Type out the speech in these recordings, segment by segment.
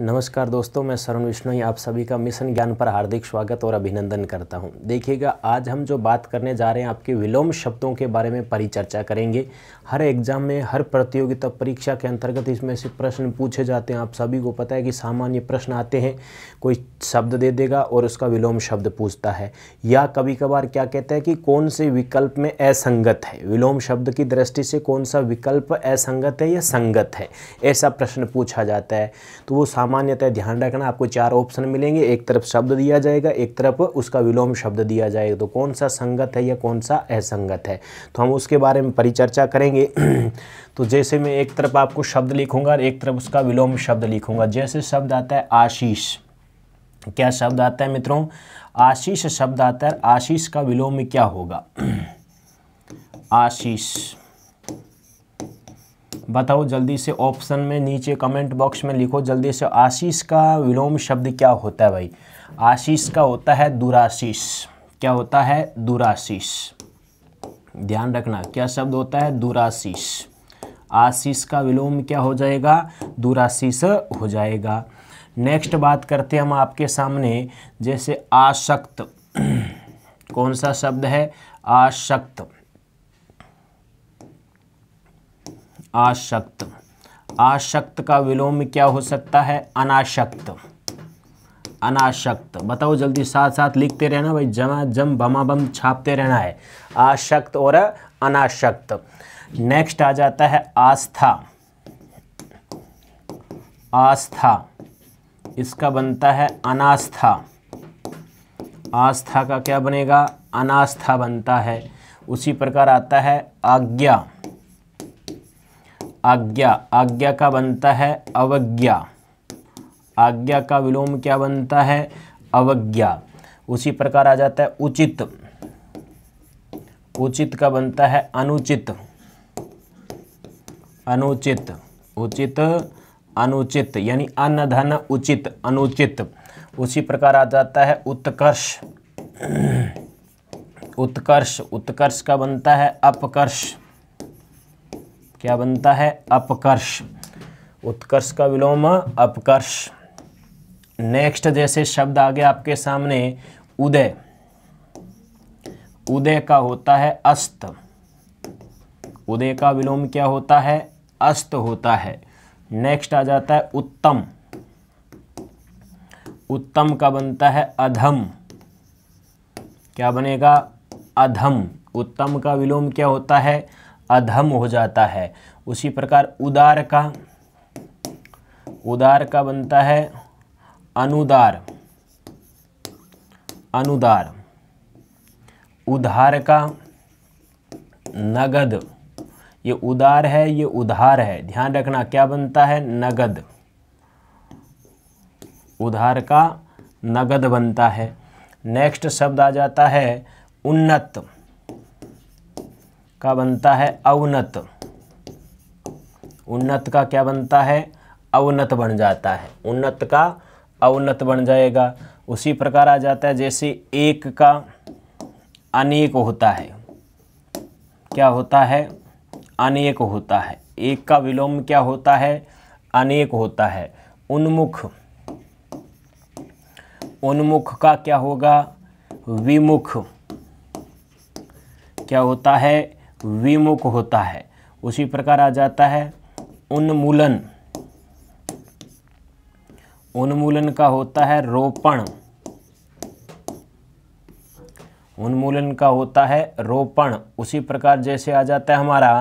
नमस्कार दोस्तों मैं शरण विष्णोई आप सभी का मिशन ज्ञान पर हार्दिक स्वागत और अभिनंदन करता हूं। देखिएगा आज हम जो बात करने जा रहे हैं आपके विलोम शब्दों के बारे में परिचर्चा करेंगे हर एग्जाम में हर प्रतियोगिता परीक्षा के अंतर्गत इसमें से प्रश्न पूछे जाते हैं आप सभी को पता है कि सामान्य प्रश्न आते हैं कोई शब्द दे देगा और उसका विलोम शब्द पूछता है या कभी कभार क्या कहता है कि कौन से विकल्प में असंगत है विलोम शब्द की दृष्टि से कौन सा विकल्प असंगत है या संगत है ऐसा प्रश्न पूछा जाता है तो वो सामान्यतः ध्यान रखना आपको चार ऑप्शन मिलेंगे एक तरफ शब्द दिया जाएगा एक तरफ उसका विलोम शब्द दिया जाएगा तो कौन सा संगत है या कौन सा असंगत है तो हम उसके बारे में परिचर्चा करेंगे तो जैसे मैं एक तरफ आपको शब्द लिखूंगा और एक तरफ उसका विलोम शब्द लिखूंगा जैसे शब्द आता है आशीष क्या शब्द आता है मित्रों आशीष शब्द आता है आशीष का विलोम क्या होगा आशीष बताओ जल्दी से ऑप्शन में नीचे कमेंट बॉक्स में लिखो जल्दी से आशीष का विलोम शब्द क्या होता है भाई आशीष का होता है दुराशीष क्या होता है दुराशीष ध्यान रखना क्या शब्द होता है दुराशीष आशीष का विलोम क्या हो जाएगा दुराशीष हो जाएगा नेक्स्ट बात करते हैं हम आपके सामने जैसे आशक्त कौन सा शब्द है आशक्त आशक्त आशक्त का विलोम क्या हो सकता है अनाशक्त अनाशक्त बताओ जल्दी साथ साथ लिखते रहना भाई जमा जम बमा बम छापते रहना है आशक्त और अनाशक्त नेक्स्ट आ जाता है आस्था आस्था इसका बनता है अनास्था आस्था का क्या बनेगा अनास्था बनता है उसी प्रकार आता है आज्ञा आज्ञा आज्ञा का बनता है अवज्ञा आज्ञा का विलोम क्या बनता है अवज्ञा उसी प्रकार आ जाता है उचित उचित का बनता है अनुचित अनुचित उचित अनुचित यानी अन्य धन उचित अनुचित उसी प्रकार आ जाता है उत्कर्ष उत्कर्ष उत्कर्ष का बनता है अपकर्ष क्या बनता है अपकर्ष उत्कर्ष का विलोम अपकर्ष नेक्स्ट जैसे शब्द आ गया आपके सामने उदय उदय का होता है अस्त उदय का विलोम क्या होता है अस्त होता है नेक्स्ट आ जाता है उत्तम उत्तम का बनता है अधम क्या बनेगा अधम उत्तम का विलोम क्या होता है अधम हो जाता है उसी प्रकार उदार का उदार का बनता है अनुदार अनुदार उधार का नगद ये उदार है ये उधार है ध्यान रखना क्या बनता है नगद उधार का नगद बनता है नेक्स्ट शब्द आ जाता है उन्नत का बनता है अवनत उन्नत का क्या बनता है अवनत बन जाता है उन्नत का अवनत बन जाएगा उसी प्रकार आ जाता है जैसे एक का अनेक होता है क्या होता है अनेक होता है एक का विलोम क्या होता है अनेक होता है उन्मुख उन्मुख का क्या होगा विमुख क्या होता है विमुख होता है उसी प्रकार आ जाता है उन्मूलन उन्मूलन का होता है रोपण उन्मूलन का होता है रोपण उसी प्रकार जैसे आ जाता है हमारा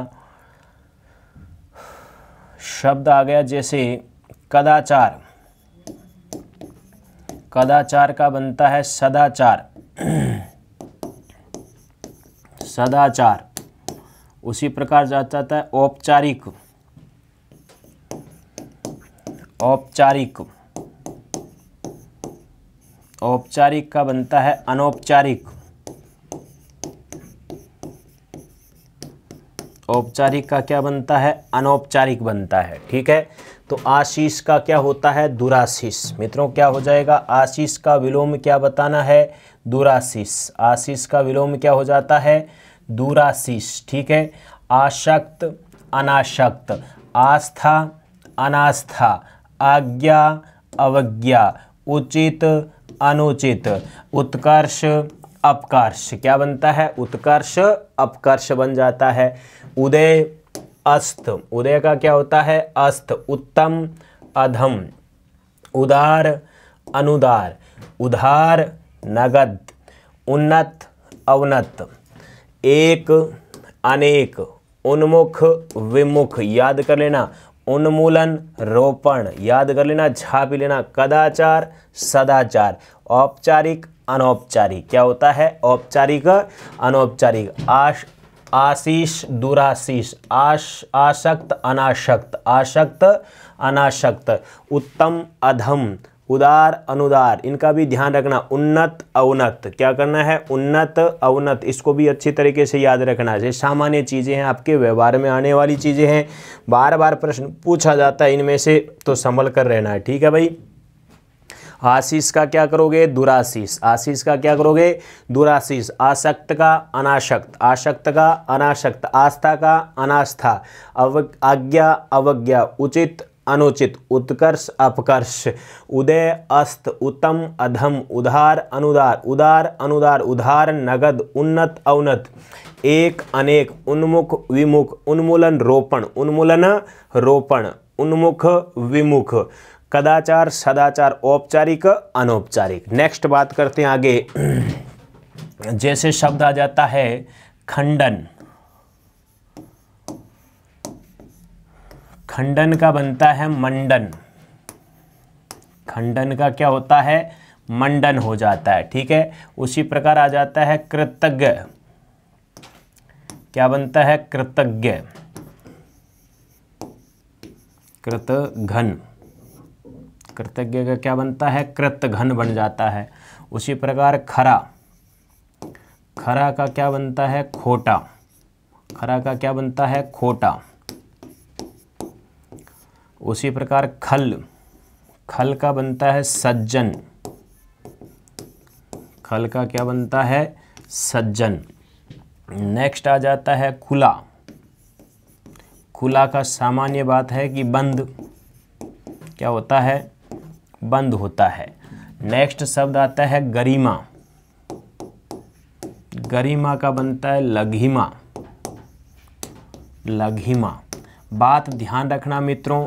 शब्द आ गया जैसे कदाचार कदाचार का बनता है सदाचार सदाचार उसी प्रकार जाता है औपचारिक औपचारिक औपचारिक का बनता है अनौपचारिक औपचारिक का क्या बनता है अनौपचारिक बनता है ठीक है तो आशीष का क्या होता है दुराशीष मित्रों क्या हो जाएगा आशीष का विलोम क्या बताना है दुराशीष आशीष का विलोम क्या हो जाता है दूराशीष ठीक है आशक्त अनाशक्त आस्था अनास्था आज्ञा अवज्ञा उचित अनुचित उत्कर्ष अपकर्ष क्या बनता है उत्कर्ष अपकर्ष बन जाता है उदय अस्त उदय का क्या होता है अस्त उत्तम अधम उदार अनुदार उधार नगद उन्नत अवनत एक अनेक उन्मुख विमुख याद कर लेना उन्मूलन रोपण याद कर लेना छाप लेना कदाचार सदाचार औपचारिक अनौपचारिक क्या होता है औपचारिक अनौपचारिक आश आशीष दुराशीष आश आसक्त अनाशक्त आशक्त अनाशक्त उत्तम अधम उदार अनुदार इनका भी ध्यान रखना उन्नत अवनत क्या करना है उन्नत अवनत इसको भी अच्छी तरीके से याद रखना है सामान्य चीज़ें हैं आपके व्यवहार में आने वाली चीज़ें हैं बार बार प्रश्न पूछा जाता है इनमें से तो संभल कर रहना है ठीक है भाई आशीष का क्या करोगे दुराशीष आशीष का क्या करोगे दुराशीष आसक्त का अनाशक्त आशक्त का अनाशक्त आस्था का अनास्था अव आज्ञा अवज्ञा उचित अनुचित उत्कर्ष अपकर्ष उदय अस्त उत्तम अधम उधार अनुदार उदार अनुदार उधार नगद उन्नत अवनत एक अनेक उन्मुख विमुख उन्मूलन रोपण उन्मूलन रोपण उन्मुख विमुख कदाचार सदाचार औपचारिक अनौपचारिक नेक्स्ट बात करते हैं आगे जैसे शब्द आ जाता है खंडन खंडन का बनता है मंडन खंडन का क्या होता है मंडन हो जाता है ठीक है उसी प्रकार आ जाता है कृतज्ञ क्या बनता है कृतज्ञ कृतघन कृतज्ञ का क्या बनता है कृतघन बन जाता है उसी प्रकार खरा खरा का क्या बनता है खोटा खरा का क्या बनता है खोटा उसी प्रकार खल खल का बनता है सज्जन खल का क्या बनता है सज्जन नेक्स्ट आ जाता है खुला खुला का सामान्य बात है कि बंद क्या होता है बंद होता है नेक्स्ट शब्द आता है गरिमा गरिमा का बनता है लघिमा लघिमा बात ध्यान रखना मित्रों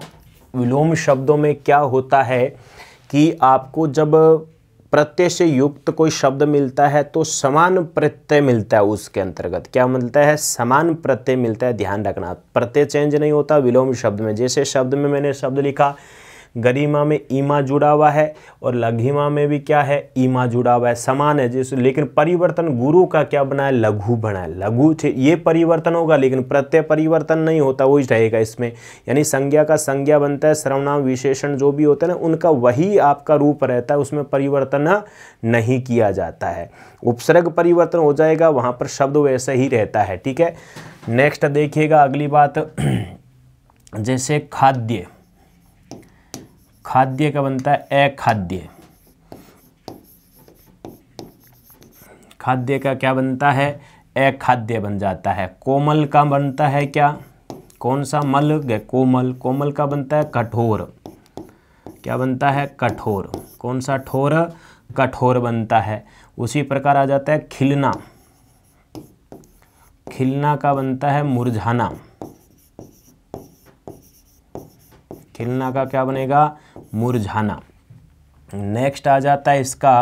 विलोम शब्दों में क्या होता है कि आपको जब प्रत्यय से युक्त कोई शब्द मिलता है तो समान प्रत्यय मिलता है उसके अंतर्गत क्या मिलता है समान प्रत्यय मिलता है ध्यान रखना प्रत्यय चेंज नहीं होता विलोम शब्द में जैसे शब्द में मैंने शब्द लिखा गरिमा में ईमा जुड़ा हुआ है और लघिमा में भी क्या है ईमा जुड़ा हुआ है समान है जिस लेकिन परिवर्तन गुरु का क्या बना है लघु बना है लघु ये परिवर्तन होगा लेकिन प्रत्यय परिवर्तन नहीं होता वही रहेगा इसमें यानी संज्ञा का संज्ञा बनता है सर्वनाम विशेषण जो भी होता है ना उनका वही आपका रूप रहता है उसमें परिवर्तन नहीं किया जाता है उपसर्ग परिवर्तन हो जाएगा वहाँ पर शब्द वैसे ही रहता है ठीक है नेक्स्ट देखिएगा अगली बात जैसे खाद्य खाद्य का बनता है अखाद्य खाद्य का क्या बनता है अखाद्य बन जाता है कोमल का बनता है क्या कौन सा मल कोमल कोमल का बनता है कठोर क्या बनता है कठोर कौन सा ठोर कठोर बनता है उसी प्रकार आ जाता है खिलना खिलना का बनता है मुरझाना खिलना का क्या बनेगा मुरझाना नेक्स्ट आ जाता है इसका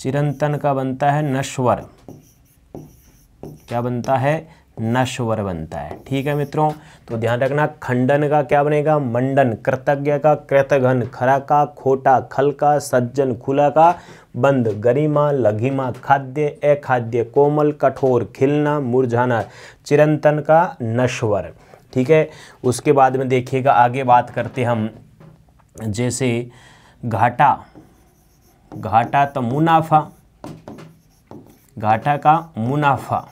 चिरंतन का बनता है नश्वर क्या बनता है नश्वर बनता है ठीक है मित्रों तो ध्यान रखना खंडन का क्या बनेगा मंडन कृतज्ञ का कृतघन खरा का खोटा खल का सज्जन खुला का बंद गरिमा लघिमा खाद्य अखाद्य कोमल कठोर खिलना मुरझाना चिरंतन का नश्वर ठीक है उसके बाद में देखिएगा आगे बात करते हम जैसे घाटा घाटा तो मुनाफा घाटा का मुनाफा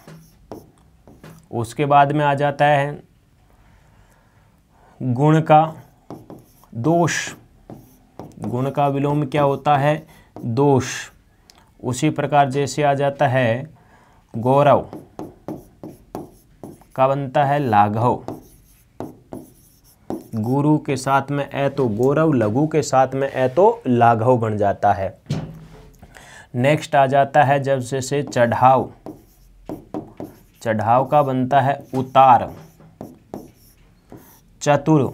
उसके बाद में आ जाता है गुण का दोष गुण का विलोम क्या होता है दोष उसी प्रकार जैसे आ जाता है गौरव का बनता है लाघव गुरु के साथ में ए तो गौरव लघु के साथ में ए तो लाघव बन जाता है नेक्स्ट आ जाता है जब जैसे चढ़ाव चढ़ाव का बनता है उतार चतुर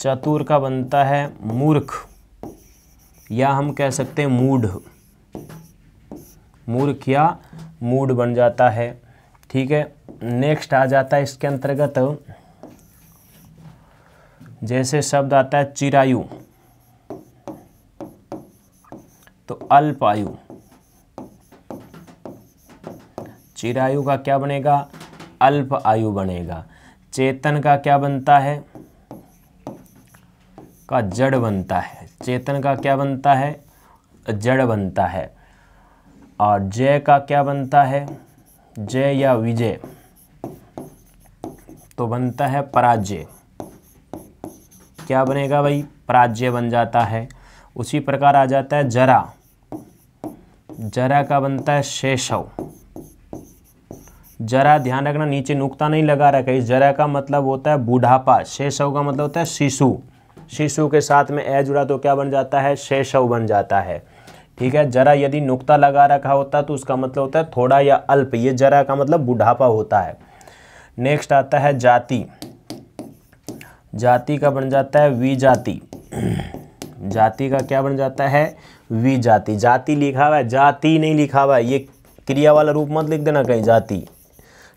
चतुर का बनता है मूर्ख या हम कह सकते हैं मूड मूर्ख या मूड बन जाता है ठीक है नेक्स्ट आ जाता है इसके अंतर्गत जैसे शब्द आता है चिरायु तो अल्पायु चिरायु का क्या बनेगा अल्प आयु बनेगा चेतन का क्या बनता है का जड़ बनता है चेतन का क्या बनता है जड़ बनता है और जय का क्या बनता है जय या विजय तो बनता है पराजय क्या बनेगा भाई पराजय बन जाता है उसी प्रकार आ जाता है जरा जरा का बनता है शेषव जरा ध्यान रखना नीचे नुकता नहीं लगा रखा इस जरा का मतलब होता है बुढ़ापा शेषव का मतलब होता है शिशु शिशु के साथ में ए जुड़ा तो क्या बन जाता है शेषव बन जाता है ठीक है जरा यदि नुक्ता लगा रखा होता तो उसका मतलब होता है थोड़ा या अल्प ये जरा का मतलब बुढ़ापा होता है नेक्स्ट आता है जाति जाति का बन जाता है वी जाति जाति का क्या बन जाता है वी जाति जाति लिखा हुआ है जाति नहीं लिखा हुआ है ये क्रिया वाला रूप मत लिख देना कहीं जाति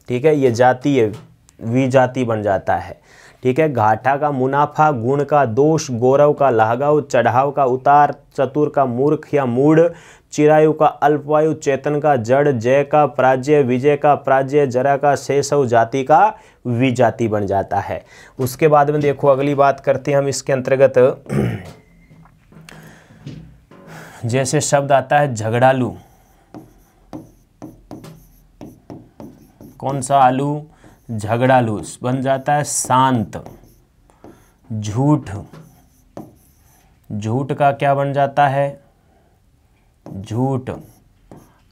ठीक है ये जाति है वी जाति बन जाता है ठीक है घाटा का मुनाफा गुण का दोष गौरव का लहगाव चढ़ाव का उतार चतुर का मूर्ख या मूढ़ चिरायु का अल्पवायु चेतन का जड़ जय का प्राज्य विजय का प्राज्य जरा का शेषव जाति का विजाति बन जाता है उसके बाद में देखो अगली बात करते हैं हम इसके अंतर्गत जैसे शब्द आता है झगड़ालू कौन सा आलू झगड़ालू बन जाता है शांत झूठ झूठ का क्या बन जाता है झूठ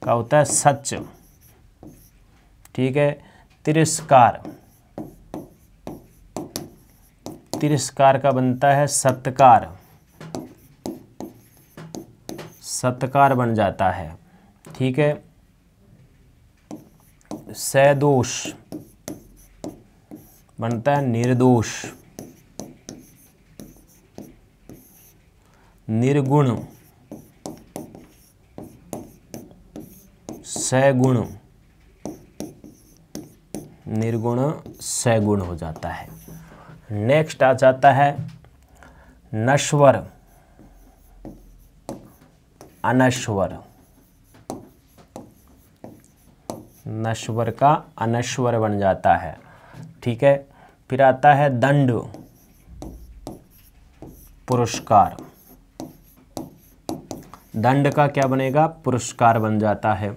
का होता है सच ठीक है तिरस्कार तिरस्कार का बनता है सत्कार सत्कार बन जाता है ठीक है सैदोष बनता है निर्दोष निर्गुण सगुण निर्गुण सगुण हो जाता है नेक्स्ट आ जाता है नश्वर अनश्वर नश्वर का अनश्वर बन जाता है ठीक है फिर आता है दंड पुरस्कार दंड का क्या बनेगा पुरस्कार बन जाता है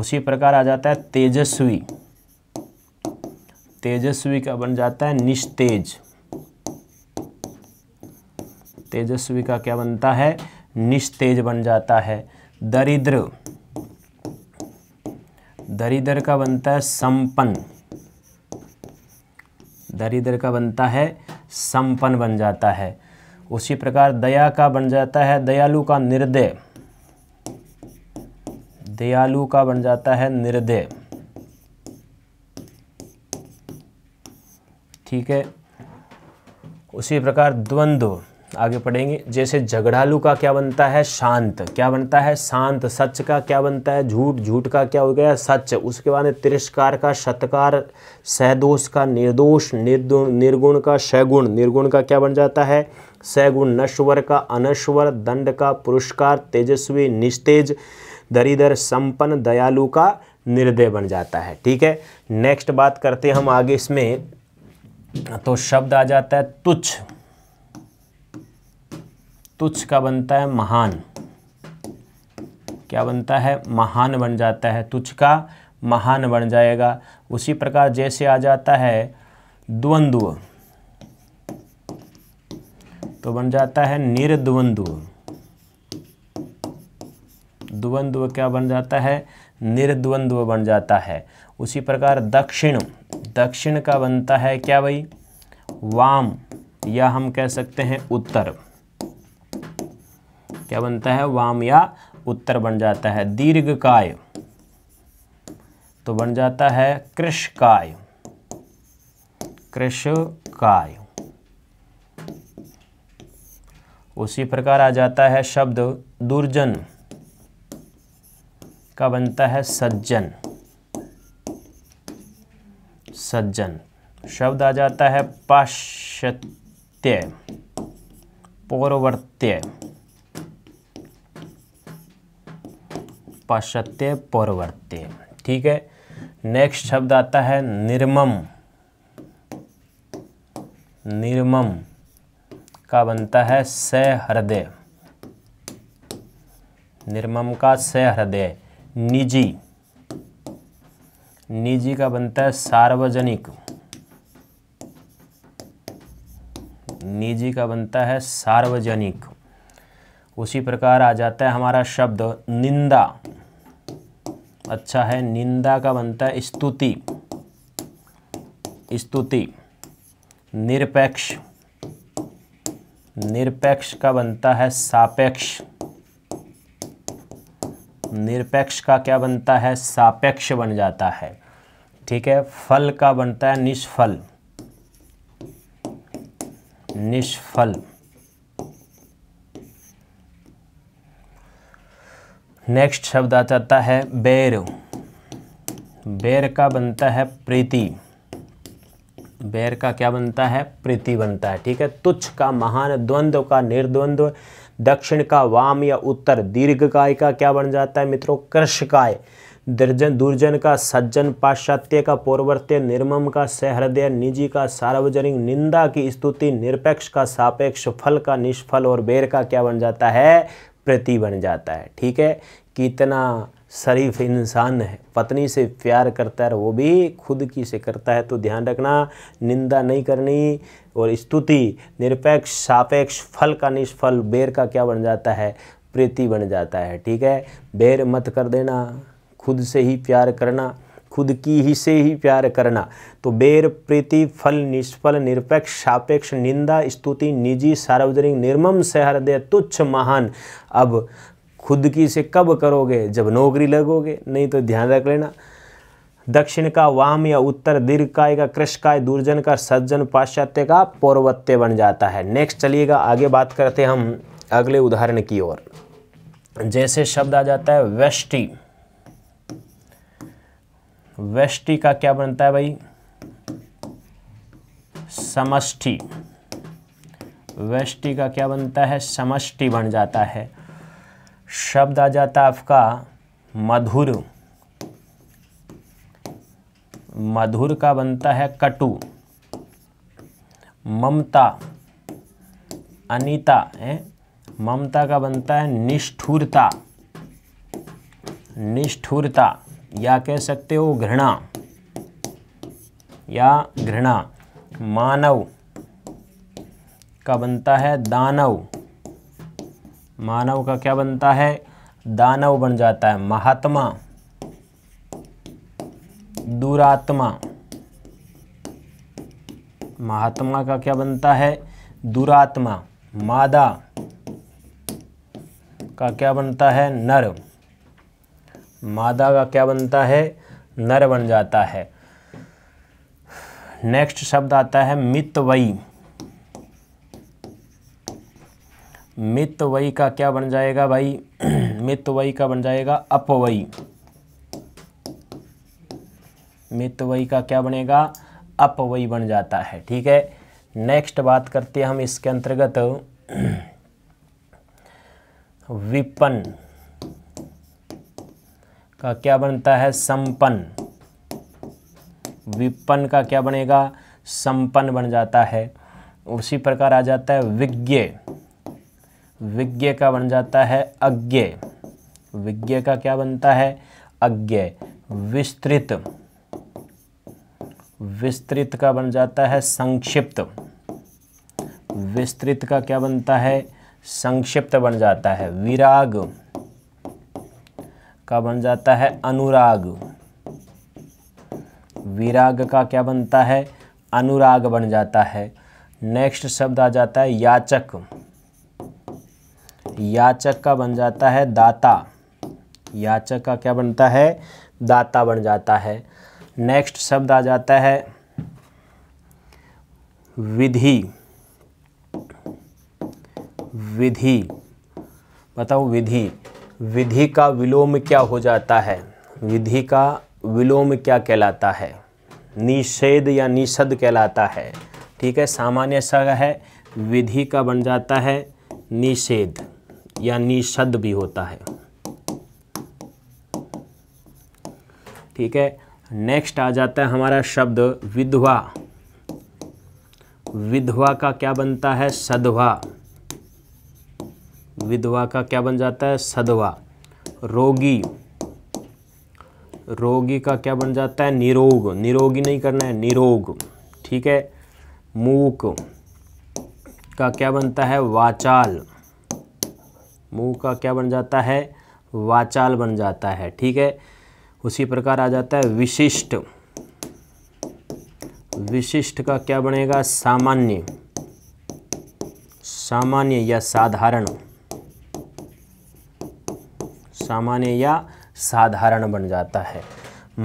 उसी प्रकार आ जाता है तेजस्वी तेजस्वी का बन जाता है निस्तेज तेजस्वी का क्या बनता है निस्तेज बन जाता है दरिद्र दरिद्र का बनता है संपन्न दरिद्र का बनता है संपन्न बन जाता है उसी प्रकार दया का बन जाता है दयालु का निर्दय दयालु का बन जाता है निर्दय ठीक है उसी प्रकार द्वंद्व आगे पढ़ेंगे जैसे झगड़ालू का क्या बनता है शांत क्या बनता है शांत सच का क्या बनता है झूठ झूठ का क्या हो गया सच उसके बाद तिरस्कार का सत्कार सहदोष का निर्दोष निर्दुण निर्गुण का सगुण निर्गुण का क्या बन जाता है सगुण नश्वर का अनश्वर दंड का पुरस्कार तेजस्वी निस्तेज दरिदर संपन्न दयालु का निर्दय बन जाता है ठीक है नेक्स्ट बात करते हैं हम आगे इसमें तो शब्द आ जाता है तुच्छ तुच्छ का बनता है महान क्या बनता है महान बन जाता है तुच्छ का महान बन जाएगा उसी प्रकार जैसे आ जाता है द्वंद्व तो बन जाता है निर्द्वंद्व द्वंद्व क्या बन जाता है निर्द्वंद्व बन जाता है उसी प्रकार दक्षिण दक्षिण का बनता है क्या भाई वाम या हम कह सकते हैं उत्तर क्या बनता है वाम या उत्तर बन जाता है दीर्घकाय तो बन जाता है कृषकाय कृषकाय उसी प्रकार आ जाता है शब्द दुर्जन का बनता है सज्जन सज्जन शब्द आ जाता है पाश्चत्य पौरवर्त्य पाश्चात्य पौरवर्त्य ठीक है नेक्स्ट शब्द आता है निर्मम निर्मम का बनता है सहृदय निर्मम का सहृदय हृदय निजी निजी का बनता है सार्वजनिक निजी का बनता है सार्वजनिक उसी प्रकार आ जाता है हमारा शब्द निंदा अच्छा है निंदा का बनता है स्तुति स्तुति निरपेक्ष निरपेक्ष का बनता है सापेक्ष निरपेक्ष का क्या बनता है सापेक्ष बन जाता है ठीक है फल का बनता है निष्फल निष्फल नेक्स्ट शब्द आ जाता है बैर बैर का बनता है प्रीति बैर का क्या बनता है प्रीति बनता है ठीक है तुच्छ का महान द्वंद्व का निर्द्वंद्व दक्षिण का वाम या उत्तर दीर्घकाय का क्या बन जाता है मित्रों कृषकाय दर्जन दुर्जन का सज्जन पाश्चात्य का पौर्वत्य निर्मम का सहृदय निजी का सार्वजनिक निंदा की स्तुति निरपेक्ष का सापेक्ष फल का निष्फल और बेर का क्या बन जाता है प्रति बन जाता है ठीक है कितना शरीफ इंसान है पत्नी से प्यार करता है वो भी खुद की से करता है तो ध्यान रखना निंदा नहीं करनी और स्तुति निरपेक्ष सापेक्ष फल का निष्फल बेर का क्या बन जाता है प्रीति बन जाता है ठीक है बेर मत कर देना खुद से ही प्यार करना खुद की ही से ही प्यार करना तो बेर प्रीति फल निष्फल निरपेक्ष सापेक्ष निंदा स्तुति निजी सार्वजनिक निर्मम सहृदय तुच्छ महान अब खुद की से कब करोगे जब नौकरी लगोगे नहीं तो ध्यान रख लेना दक्षिण का वाम या उत्तर दीर्घकाय का कृष्णकाय दुर्जन का सज्जन पाश्चात्य का पौर्वत्य बन जाता है नेक्स्ट चलिएगा आगे बात करते हम अगले उदाहरण की ओर जैसे शब्द आ जाता है वेष्टि वेष्टि का क्या बनता है भाई समष्टि वेष्टि का क्या बनता है समष्टि बन जाता है शब्द आ जाता है आपका मधुर मधुर का बनता है कटु ममता अनिता है ममता का बनता है निष्ठुरता निष्ठुरता या कह सकते हो घृणा या घृणा मानव का बनता है दानव मानव का क्या बनता है दानव बन जाता है महात्मा दुरात्मा महात्मा का क्या बनता है दुरात्मा मादा का क्या बनता है नर मादा का क्या बनता है नर बन जाता है नेक्स्ट शब्द आता है मितवई मितवई का क्या बन जाएगा भाई मितवई का बन जाएगा अपवई मितवई का क्या बनेगा अपवई बन जाता है ठीक है नेक्स्ट बात करते हैं हम इसके अंतर्गत विपन का क्या बनता है संपन्न विपन्न का क्या बनेगा संपन्न बन जाता है उसी प्रकार आ जाता है विज्ञ विज्ञ का बन जाता है अज्ञ विज्ञ का क्या बनता है अज्ञ विस्तृत विस्तृत का बन जाता है संक्षिप्त विस्तृत का क्या बनता है संक्षिप्त बन जाता है विराग का बन जाता है अनुराग विराग का क्या बनता है अनुराग बन जाता है नेक्स्ट शब्द आ जाता है याचक याचक का बन जाता है दाता याचक का क्या बनता है दाता बन जाता है नेक्स्ट शब्द आ जाता है विधि विधि बताओ विधि विधि का विलोम क्या हो जाता है विधि का विलोम क्या कहलाता है निषेध या निषद कहलाता है ठीक है सामान्य सा है विधि का बन जाता है निषेध या निषद भी होता है ठीक है नेक्स्ट आ जाता है हमारा शब्द विधवा विधवा का क्या बनता है सधवा विधवा का क्या बन जाता है सदवा रोगी रोगी का क्या बन जाता है निरोग निरोगी नहीं करना है निरोग ठीक है मूक का क्या बनता है वाचाल मुँह का क्या बन जाता है वाचाल बन जाता है ठीक है उसी प्रकार आ जाता है विशिष्ट विशिष्ट का क्या बनेगा सामान्य सामान्य या साधारण सामान्य या साधारण बन जाता है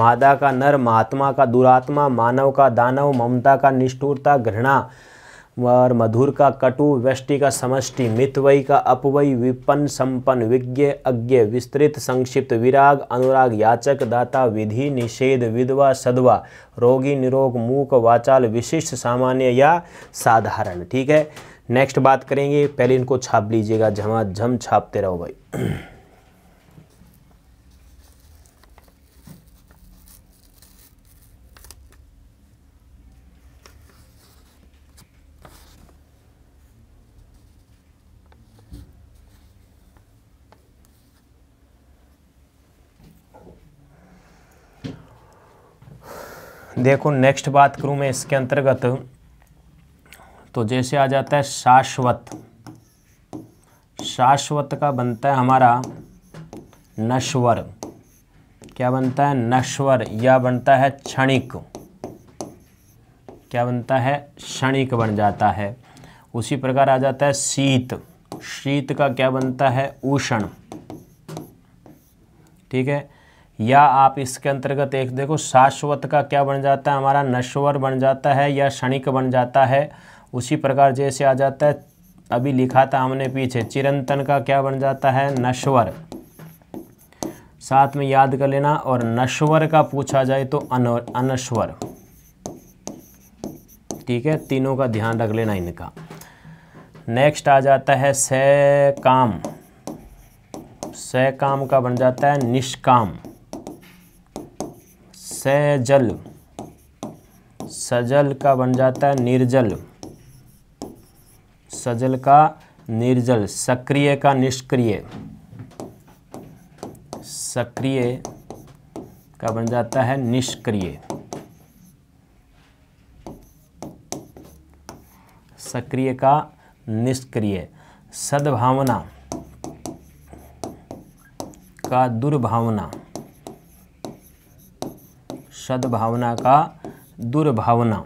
मादा का नर महात्मा का दुरात्मा मानव का दानव ममता का निष्ठुरता घृणा और मधुर का कटु व्यष्टि का समष्टि मितवयी का अपवयी विपन्न संपन्न विज्ञ अज्ञ विस्तृत संक्षिप्त विराग अनुराग याचक दाता विधि निषेध विधवा सदवा रोगी निरोग मूक वाचाल विशिष्ट सामान्य या साधारण ठीक है नेक्स्ट बात करेंगे पहले इनको छाप लीजिएगा झमा झम जम छापते रहो भाई देखो नेक्स्ट बात करूँ मैं इसके अंतर्गत तो जैसे आ जाता है शाश्वत शाश्वत का बनता है हमारा नश्वर क्या बनता है नश्वर या बनता है क्षणिक क्या बनता है क्षणिक बन जाता है उसी प्रकार आ जाता है शीत शीत का क्या बनता है उष्ण ठीक है या आप इसके अंतर्गत एक देखो शाश्वत का क्या बन जाता है हमारा नश्वर बन जाता है या क्षणिक बन जाता है उसी प्रकार जैसे आ जाता है अभी लिखा था हमने पीछे चिरंतन का क्या बन जाता है नश्वर साथ में याद कर लेना और नश्वर का पूछा जाए तो अनश्वर ठीक है तीनों का ध्यान रख लेना इनका नेक्स्ट आ जाता है सै काम सै काम का बन जाता है निष्काम सजल सजल का बन जाता है निर्जल सजल का निर्जल सक्रिय का निष्क्रिय सक्रिय का बन जाता है निष्क्रिय सक्रिय का निष्क्रिय सद्भावना का दुर्भावना सद्भावना का दुर्भावना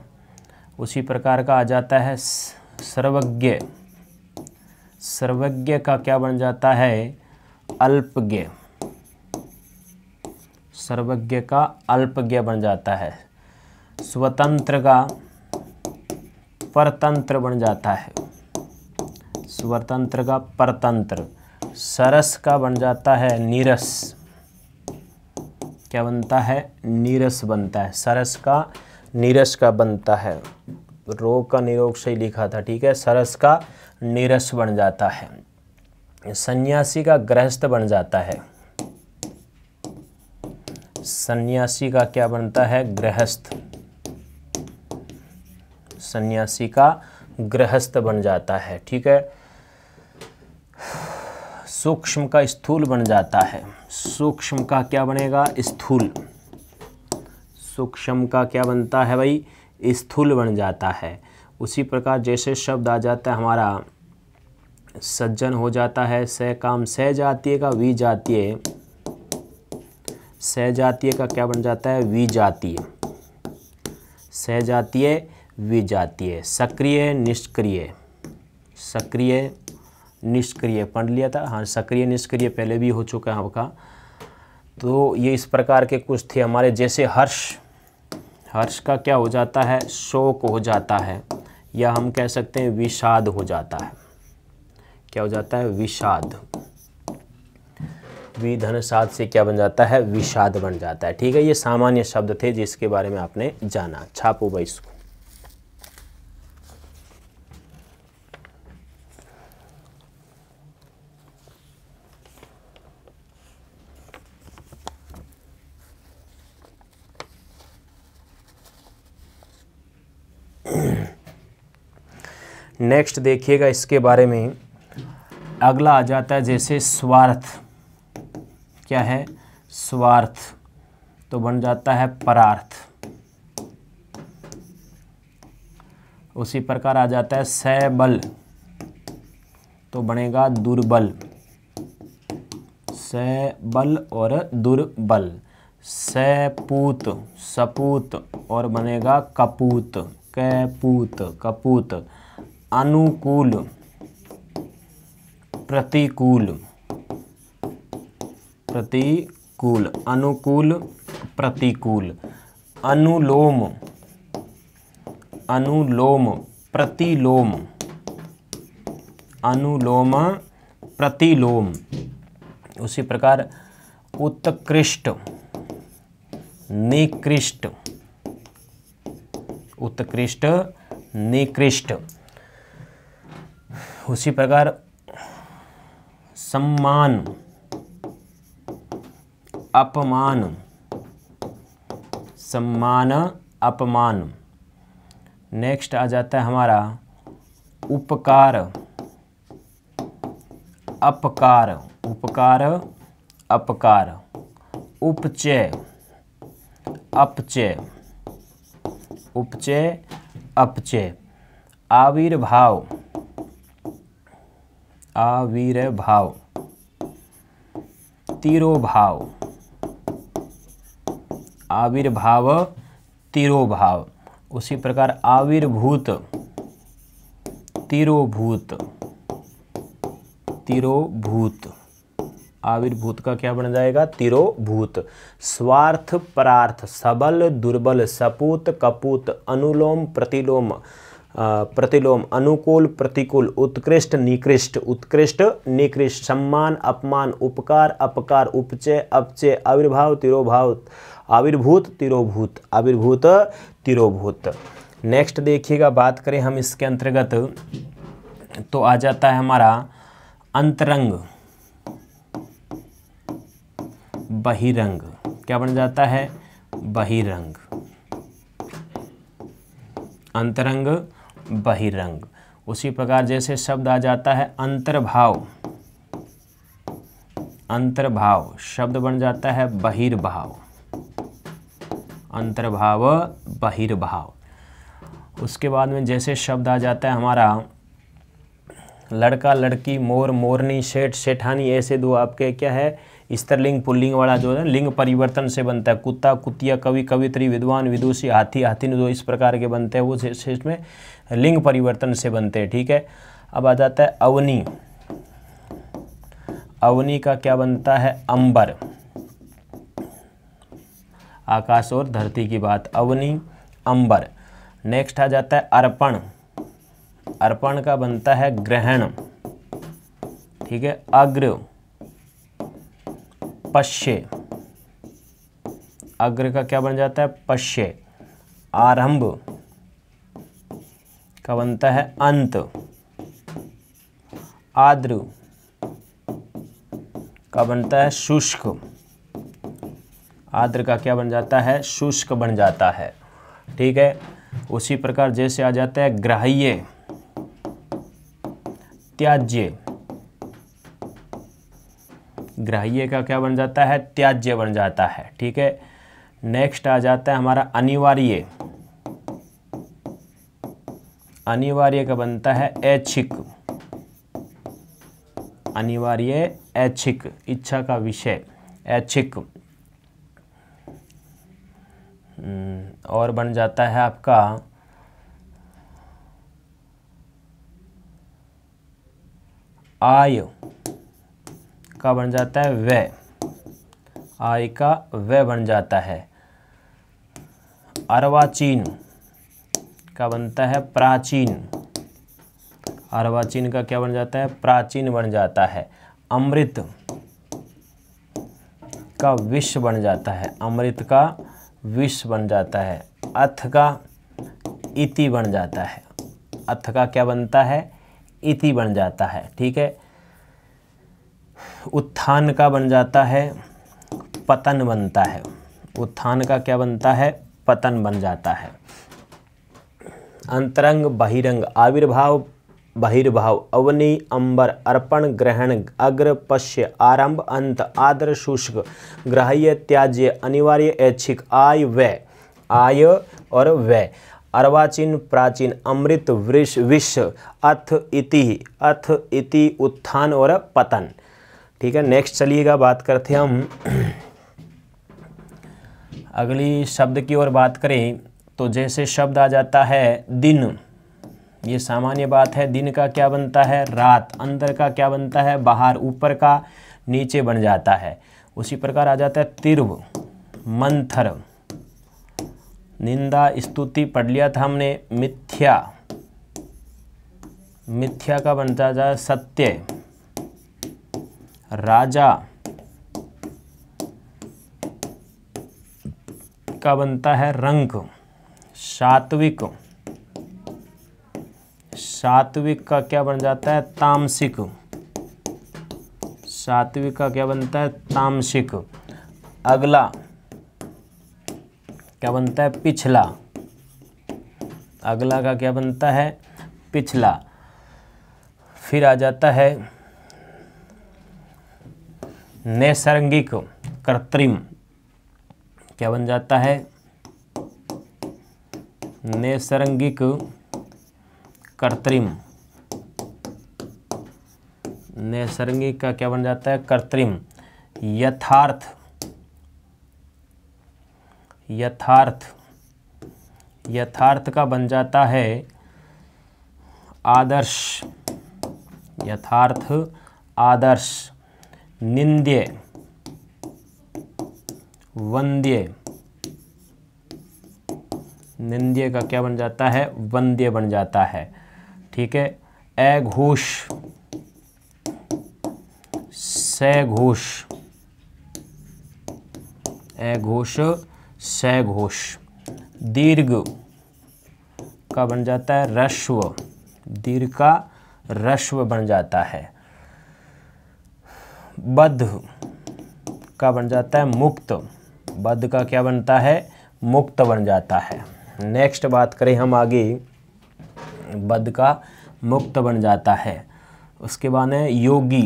उसी प्रकार का आ जाता है सर्वज्ञ सर्वज्ञ का क्या बन जाता है अल्पज्ञ सर्वज्ञ का अल्पज्ञ बन जाता है स्वतंत्र का परतंत्र बन जाता है स्वतंत्र का परतंत्र सरस का बन जाता है नीरस क्या बनता है नीरस बनता है सरस का नीरस का बनता है रोग का निरोग से ही लिखा था ठीक है सरस का नीरस बन जाता है सन्यासी का गृहस्थ बन जाता है सन्यासी का क्या बनता है गृहस्थ सन्यासी का गृहस्थ बन जाता है ठीक है सूक्ष्म का स्थूल बन जाता है सूक्ष्म का क्या बनेगा स्थूल सूक्ष्म का क्या बनता है भाई स्थूल बन जाता है उसी प्रकार जैसे शब्द आ जाता है हमारा सज्जन हो जाता है सह काम सह जातीय का वी जातीय सह जातीय का क्या बन जाता है वी जातीय सह जातीय जातीय सक्रिय निष्क्रिय सक्रिय निष्क्रिय पढ़ लिया था हाँ सक्रिय निष्क्रिय पहले भी हो चुका है आपका तो ये इस प्रकार के कुछ थे हमारे जैसे हर्ष हर्ष का क्या हो जाता है शोक हो जाता है या हम कह सकते हैं विषाद हो जाता है क्या हो जाता है विषाद विधन साध से क्या बन जाता है विषाद बन जाता है ठीक है ये सामान्य शब्द थे जिसके बारे में आपने जाना छापो भाई इसको नेक्स्ट देखिएगा इसके बारे में अगला आ जाता है जैसे स्वार्थ क्या है स्वार्थ तो बन जाता है परार्थ उसी प्रकार आ जाता है सैबल तो बनेगा दुर्बल सैबल और दुर्बल सपूत सपूत और बनेगा कपूत कैपूत कपूत अनुकूल प्रतिकूल प्रतिकूल अनुकूल प्रतिकूल अनुलोम अनुलोम प्रतिलोम अनुलोम प्रतिलोम उसी प्रकार उत्कृष्ट निकृष्ट उत्कृष्ट निकृष्ट उसी प्रकार सम्मान अपमान सम्मान अपमान नेक्स्ट आ जाता है हमारा उपकार अपकार उपकार अपकार उपचय अपचय उपचय अपचय आविर्भाव आवीर भाव भाव आविर्भाव भाव उसी प्रकार आविर्भूत तिरोभूत तिरोभूत आविर्भूत का क्या बन जाएगा तिरोभूत स्वार्थ परार्थ सबल दुर्बल सपूत कपूत अनुलोम प्रतिलोम प्रतिलोम अनुकूल प्रतिकूल उत्कृष्ट निकृष्ट उत्कृष्ट निकृष्ट सम्मान अपमान उपकार अपकार उपचय अपचय आविर्भाव तिरोभाव आविर्भूत तिरोभूत आविर्भूत तिरोभूत नेक्स्ट देखिएगा बात करें हम इसके अंतर्गत तो आ जाता है हमारा अंतरंग बहिरंग क्या बन जाता है बहिरंग अंतरंग बहिरंग उसी प्रकार जैसे शब्द आ जाता है अंतर्भाव अंतर्भाव शब्द बन जाता है बहिर्भाव अंतर्भाव बहिर्भाव उसके बाद में जैसे शब्द आ जाता है हमारा लड़का लड़की मोर मोरनी सेठ सेठानी ऐसे दो आपके क्या है स्त्रलिंग पुल्लिंग वाला जो है लिंग परिवर्तन से बनता है कुत्ता कुतिया कवि कवित्री विद्वान विदुषी हाथी हाथी जो इस प्रकार के बनते हैं वो जैसे इसमें लिंग परिवर्तन से बनते हैं ठीक है अब आ जाता है अवनी अवनी का क्या बनता है अंबर आकाश और धरती की बात अवनी अंबर नेक्स्ट आ जाता है अर्पण अर्पण का बनता है ग्रहण ठीक है अग्र पश्य अग्र का क्या बन जाता है पश्य आरंभ का बनता है अंत आद्र का बनता है शुष्क आद्र का क्या बन जाता है शुष्क बन जाता है ठीक है उसी प्रकार जैसे आ जाता है ग्राह्य त्याज्य ग्राह्य का क्या बन जाता है त्याज्य बन जाता है ठीक है नेक्स्ट आ जाता है हमारा अनिवार्य अनिवार्य का बनता है ऐच्छिक अनिवार्य ऐच्छिक इच्छा का विषय ऐच्छिक हम्म, और बन जाता है आपका आय का बन जाता है व्यय आय का व्यय बन जाता है अरवाचीन का बनता है प्राचीन अर्वाचीन का क्या बन जाता है प्राचीन बन जाता है अमृत का विष बन जाता है अमृत का विष बन जाता है अथ का इति बन जाता है अथ का क्या बनता है इति बन जाता है ठीक है उत्थान का बन जाता है पतन बनता है उत्थान का क्या बनता है पतन बन जाता है अंतरंग बहिरंग आविर्भाव बहिर्भाव अवनि अंबर अर्पण ग्रहण अग्र पश्य आरंभ अंत आद्र शुष्क ग्राह्य त्याज्य अनिवार्य ऐच्छिक आय व्य आय और व्य अर्वाचीन प्राचीन अमृत वृष विश अथ इति अथ इति उत्थान और पतन ठीक है नेक्स्ट चलिएगा बात करते हम अगली शब्द की ओर बात करें तो जैसे शब्द आ जाता है दिन ये सामान्य बात है दिन का क्या बनता है रात अंदर का क्या बनता है बाहर ऊपर का नीचे बन जाता है उसी प्रकार आ जाता है तिरव मंथर निंदा स्तुति पढ़ लिया था हमने मिथ्या मिथ्या का बनता जा सत्य राजा का बनता है रंक सात्विक सात्विक का क्या बन जाता है तामसिक सात्विक का क्या बनता है तामसिक अगला क्या बनता है पिछला अगला का क्या बनता है पिछला फिर आ जाता है नैसर्गिक कृत्रिम क्या बन जाता है नैसर्गिक कृत्रिम नैसर्गिक का क्या बन जाता है कृत्रिम यथार्थ यथार्थ यथार्थ का बन जाता है आदर्श यथार्थ आदर्श निंद्य वंद्य निंद्य का क्या बन जाता है वंद्य बन जाता है ठीक है अघोष सघोष अघोष सघोष दीर्घ का बन जाता है रश्व दीर्घ का रश्व बन जाता है बद्ध का बन जाता है मुक्त बद्ध का क्या बनता है मुक्त बन जाता है नेक्स्ट बात करें हम आगे बद का मुक्त बन जाता है उसके बाद है योगी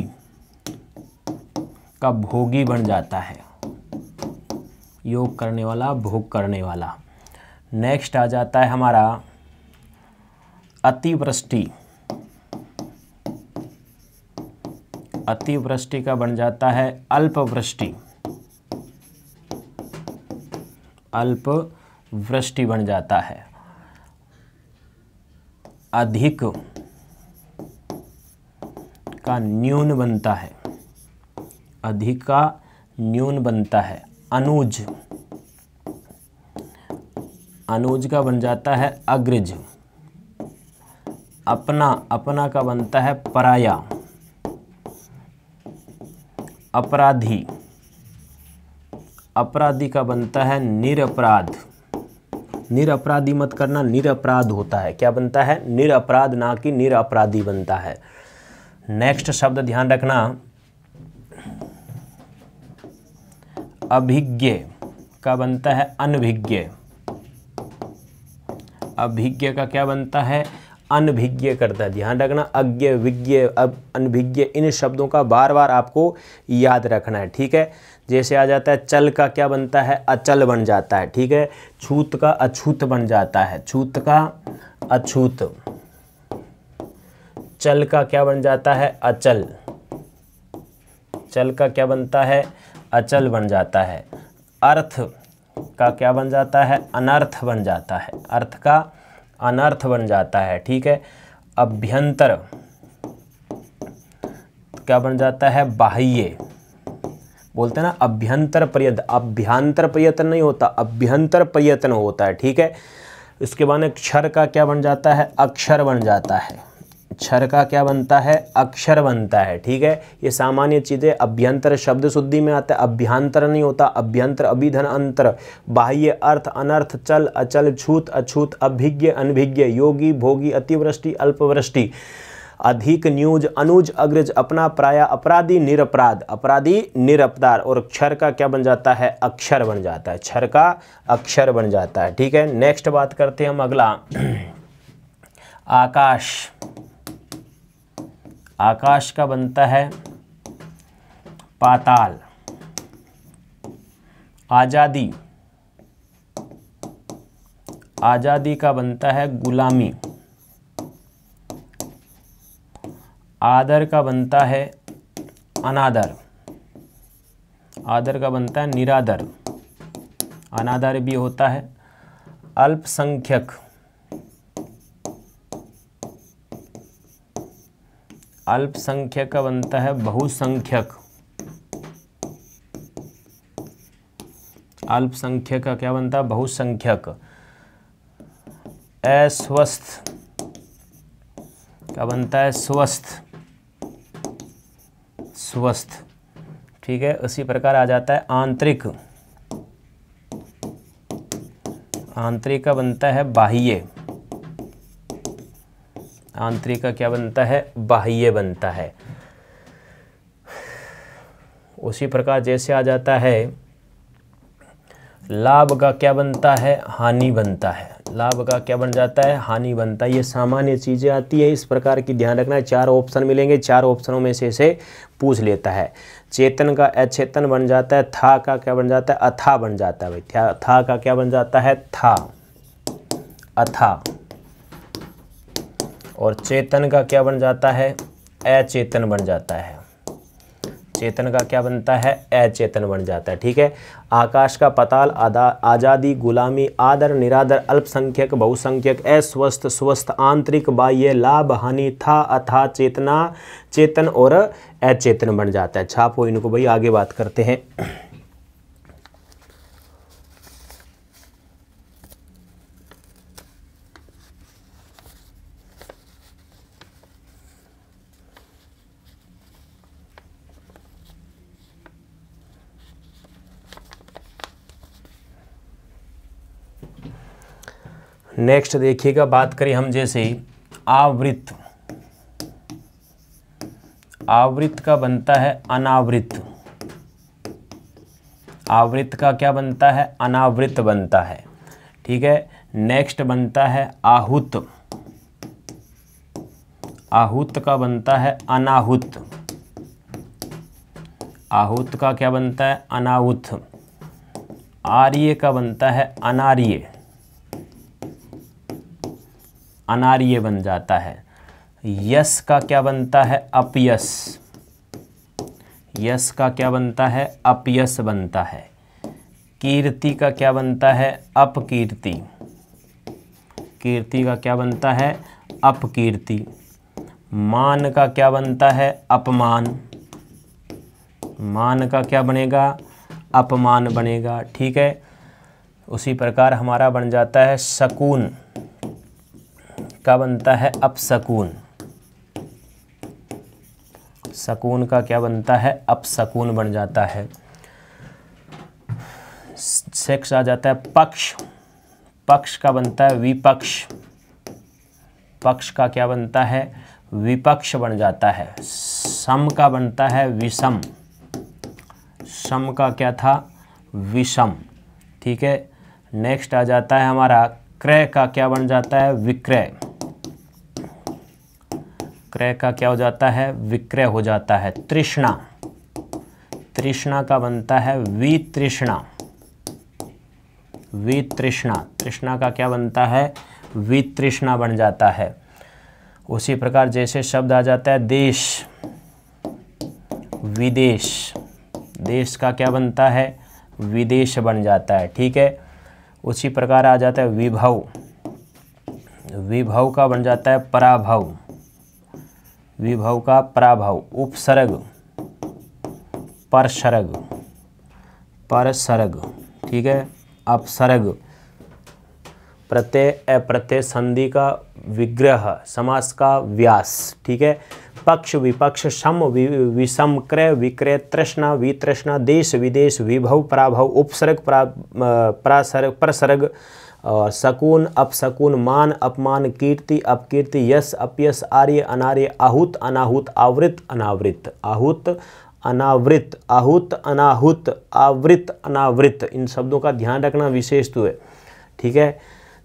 का भोगी बन जाता है योग करने वाला भोग करने वाला नेक्स्ट आ जाता है हमारा अतिवृष्टि अतिवृष्टि का बन जाता है अल्पवृष्टि अल्प वृष्टि बन जाता है अधिक का न्यून बनता है अधिक का न्यून बनता है अनुज अनुज का बन जाता है अग्रज अपना अपना का बनता है पराया अपराधी अपराधी का बनता है निरपराध निरअपराधी मत करना निरअपराध होता है क्या बनता है निरअपराध ना कि निरअपराधी बनता है नेक्स्ट शब्द ध्यान रखना अभिज्ञ का बनता है अनभिज्ञ अभिज्ञ का क्या बनता है अनभिज्ञ करता है ध्यान रखना अज्ञ विज्ञ अब अनभिज्ञ इन शब्दों का बार बार आपको याद रखना है ठीक है जैसे आ जाता है चल का क्या बनता है अचल बन जाता है ठीक है छूत का अछूत बन जाता है छूत का अछूत चल का क्या बन जाता है अचल चल का क्या बनता है अचल बन जाता है अर्थ का क्या बन जाता है अनर्थ बन जाता है अर्थ का अनर्थ बन जाता है ठीक है अभ्यंतर क्या बन जाता है बाह्य बोलते हैं ना अभ्यंतर प्रयत्न अभ्यंतर प्रयत्न नहीं होता अभ्यंतर प्रयत्न होता है ठीक है इसके बाद क्षर का क्या बन जाता है अक्षर बन जाता है क्षर का क्या बनता है अक्षर बनता है ठीक है ये सामान्य चीज़ें अभ्यंतर शब्द शुद्धि में आता है अभ्यंतर नहीं होता अभ्यंतर अभिधन अंतर बाह्य अर्थ अनर्थ चल अचल छूत अछूत अभिज्ञ अनभिज्ञ योगी भोगी अतिवृष्टि अल्पवृष्टि अधिक न्यूज अनुज अग्रज अपना प्राय अपराधी निरपराध अपराधी निरपदार और क्षर का क्या बन जाता है अक्षर बन जाता है क्षर का अक्षर बन जाता है ठीक है नेक्स्ट बात करते हैं हम अगला आकाश आकाश का बनता है पाताल आज़ादी आज़ादी का बनता है गुलामी आदर का बनता है अनादर आदर का बनता है निरादर अनादर भी होता है अल्पसंख्यक अल्पसंख्यक का बनता है बहुसंख्यक अल्पसंख्यक का क्या बनता है बहुसंख्यक अस्वस्थ का बनता है स्वस्थ स्वस्थ ठीक है उसी प्रकार आ जाता है आंतरिक आंतरिक का बनता है बाह्य आंतरिक का क्या बनता है बाह्य बनता है उसी प्रकार जैसे आ जाता है लाभ का क्या बनता है हानि बनता है लाभ का क्या बन जाता है हानि बनता है ये सामान्य चीज़ें आती है इस प्रकार की ध्यान रखना है चार ऑप्शन मिलेंगे चार ऑप्शनों में से इसे पूछ लेता है चेतन का अचेतन बन जाता है था का क्या बन जाता है अथा बन जाता है भाई था, था का क्या बन जाता है था अथा और चेतन का क्या बन जाता है अचेतन बन जाता है चेतन का क्या बनता है अचेतन बन जाता है ठीक है आकाश का पताल आज़ादी गुलामी आदर निरादर अल्पसंख्यक बहुसंख्यक अस्वस्थ स्वस्थ आंतरिक बाह्य लाभ हानि था अथा चेतना चेतन और अचेतन बन जाता है छापो इनको भाई आगे बात करते हैं नेक्स्ट देखिएगा बात करें हम जैसे आवृत आवृत का बनता है अनावृत आवृत का क्या बनता है अनावृत बनता है ठीक है नेक्स्ट बनता है आहुत आहुत का बनता है अनाहुत आहुत का क्या बनता है अनाहुत आर्य का बनता है अनार्य अनार ये बन जाता है यस का क्या बनता है अपयस यस का क्या बनता है अपयस बनता है कीर्ति का क्या बनता है अपकीर्ति कीर्ति का क्या बनता है अपकीर्ति मान का क्या बनता है अपमान मान का क्या बनेगा अपमान बनेगा ठीक है उसी प्रकार हमारा बन जाता है शकून का बनता है अपसकून सकून का क्या बनता है अपसकून बन जाता है सेक्स आ जाता है पक्ष पक्ष का बनता है विपक्ष पक्ष का क्या बनता है विपक्ष बन जाता है सम का बनता है विषम सम का क्या था विषम ठीक है नेक्स्ट आ जाता है हमारा क्रय का क्या बन जाता है विक्रय क्रय का क्या हो जाता है विक्रय हो जाता है तृष्णा तृष्णा का बनता है वित्रृष्णा वित्रृष्णा तृष्णा का क्या बनता है वित्रृष्णा बन जाता है उसी प्रकार जैसे शब्द आ जाता है देश विदेश देश का क्या बनता है विदेश बन जाता है ठीक है उसी प्रकार आ जाता है विभव विभव का बन जाता है पराभव विभव का पराभव उपसर्ग परसर्ग परसर्ग ठीक है अपसर्ग प्रत्यय अप्रत्यय संधि का विग्रह समास का व्यास ठीक है पक्ष विपक्ष सम विषम क्रय विक्रय तृष्णा वितृष्णा देश विदेश विभव प्राभव उपसर्ग प्रा प्रासर्ग प्रसर्ग और सकून अपसकून मान अपमान कीर्ति अपकीर्ति यश अपयस आर्य अनार्य आहुत अनाहुत आवृत अनावृत आहुत अनावृत आहुत अनाहुत आवृत अनावृत इन शब्दों का ध्यान रखना विशेष तो है ठीक है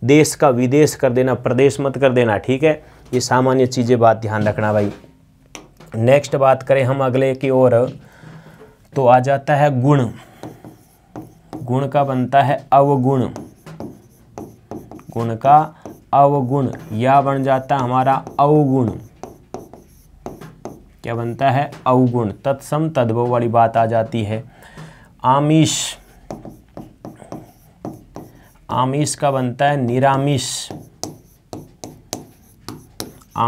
देश का विदेश कर देना प्रदेश मत कर देना ठीक है ये सामान्य चीज़ें बात ध्यान रखना भाई नेक्स्ट बात करें हम अगले की ओर तो आ जाता है गुण गुण का बनता है अवगुण गुण का अवगुण या बन जाता हमारा अवगुण क्या बनता है अवगुण तत्सम तद्भव वाली बात आ जाती है आमिष आमिष का बनता है निरामिष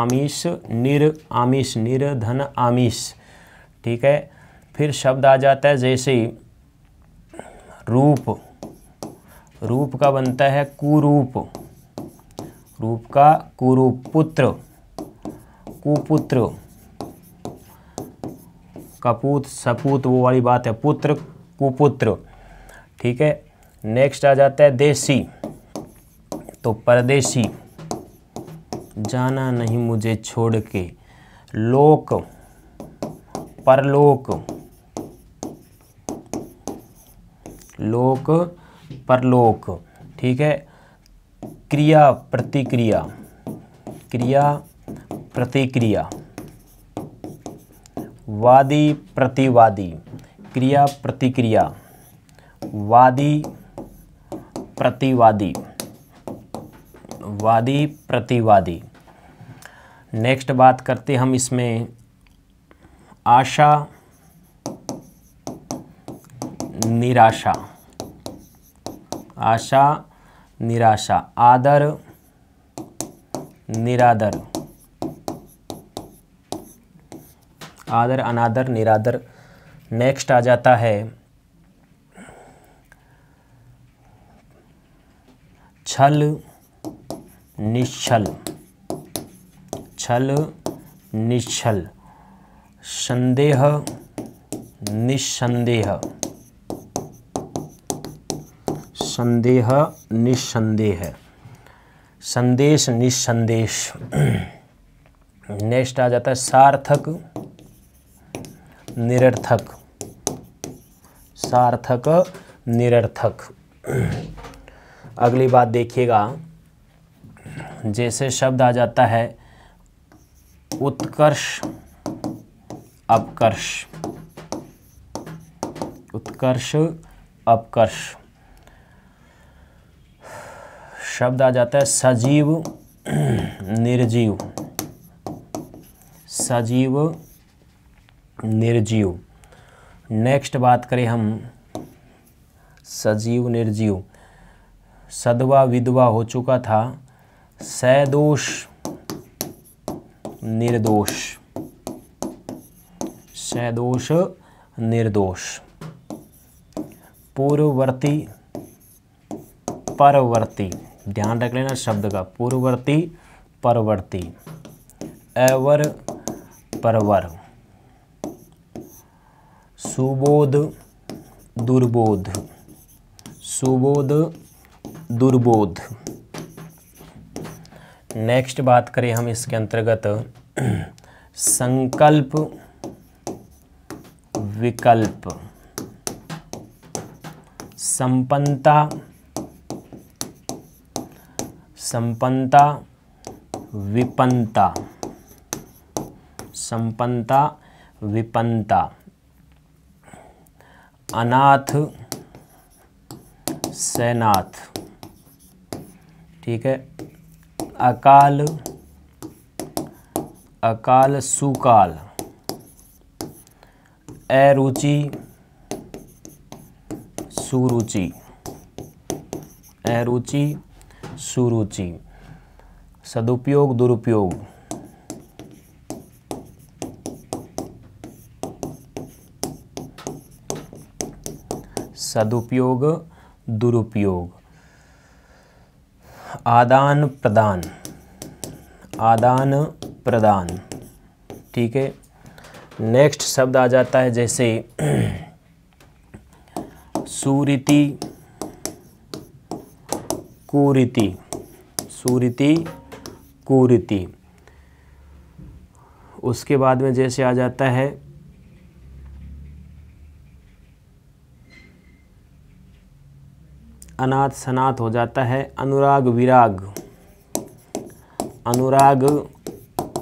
आमिष निर आमिष निर धन आमिष ठीक है फिर शब्द आ जाता है जैसे रूप रूप का बनता है कुरूप रूप का कुरूप पुत्र कुपुत्र कपूत सपूत वो वाली बात है पुत्र कुपुत्र ठीक है नेक्स्ट आ जाता है देसी तो परदेशी जाना नहीं मुझे छोड़ के लोक परलोक लोक परलोक ठीक है क्रिया प्रतिक्रिया क्रिया प्रतिक्रिया वादी प्रतिवादी क्रिया प्रतिक्रिया वादी प्रतिवादी वादी प्रतिवादी नेक्स्ट बात करते हम इसमें आशा निराशा आशा निराशा आदर निरादर आदर अनादर निरादर नेक्स्ट आ जाता है छल निश्छल छल निश्छल संदेह निस्संदेह संदेह निस्संदेह संदेश निस्संदेश नेक्स्ट आ जाता है सार्थक निरर्थक सार्थक निरर्थक अगली बात देखिएगा जैसे शब्द आ जाता है उत्कर्ष अपकर्ष उत्कर्ष अपकर्ष शब्द आ जाता है सजीव निर्जीव सजीव निर्जीव नेक्स्ट बात करें हम सजीव निर्जीव सदवा विधवा हो चुका था सदोष निर्दोष सदोष निर्दोष पूर्ववर्ती परवर्ती ध्यान रख लेना शब्द का पूर्ववर्ती परवर्ती एवर परवर सुबोध दुर्बोध सुबोध दुर्बोध नेक्स्ट बात करें हम इसके अंतर्गत संकल्प विकल्प संपन्नता संपन्नता विपन्नता संपन्नता विपन्नता अनाथ सैनाथ ठीक है अकाल अकाल सुकाल अरुचि सुरुचि अरुचि सुरुचि सदुपयोग दुरुपयोग सदुपयोग दुरुपयोग आदान प्रदान आदान प्रदान ठीक है नेक्स्ट शब्द आ जाता है जैसे सुरीति कुरीति सुरीति कुरीति उसके बाद में जैसे आ जाता है अनाथ सनाथ हो जाता है अनुराग विराग अनुराग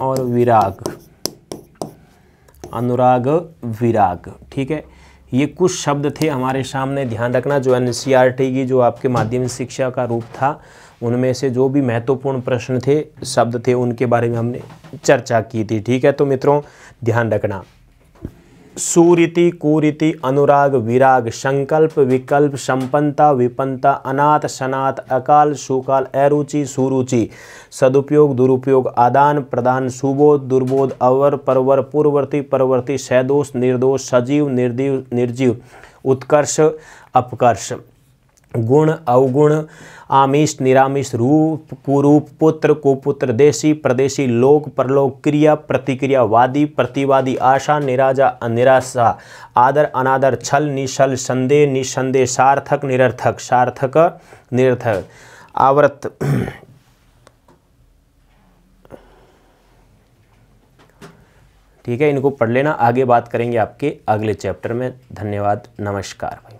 और विराग अनुराग विराग ठीक है ये कुछ शब्द थे हमारे सामने ध्यान रखना जो एन e की जो आपके माध्यमिक शिक्षा का रूप था उनमें से जो भी महत्वपूर्ण प्रश्न थे शब्द थे उनके बारे में हमने चर्चा की थी ठीक है तो मित्रों ध्यान रखना सूरीति कुरीति अनुराग विराग संकल्प विकल्प संपन्नता विपन्नता अनाथ सनाथ अकाल सुकाल अरुचि सुरुचि सदुपयोग दुरुपयोग आदान प्रदान सुबोध दुर्बोध अवर परवर पूर्ववर्ती परवर्ती सदोष निर्दोष सजीव निर्दीव निर्जीव उत्कर्ष अपकर्ष गुण अवगुण आमिष निरामिष रूप कुरूप पुत्र कुपुत्र देशी प्रदेशी लोक परलोक क्रिया प्रतिक्रियावादी प्रतिवादी आशा निराजा निराशा आदर अनादर छल निशल संदेह निसंदेह सार्थक निरर्थक सार्थक निरर्थक आवृत ठीक है इनको पढ़ लेना आगे बात करेंगे आपके अगले चैप्टर में धन्यवाद नमस्कार भाई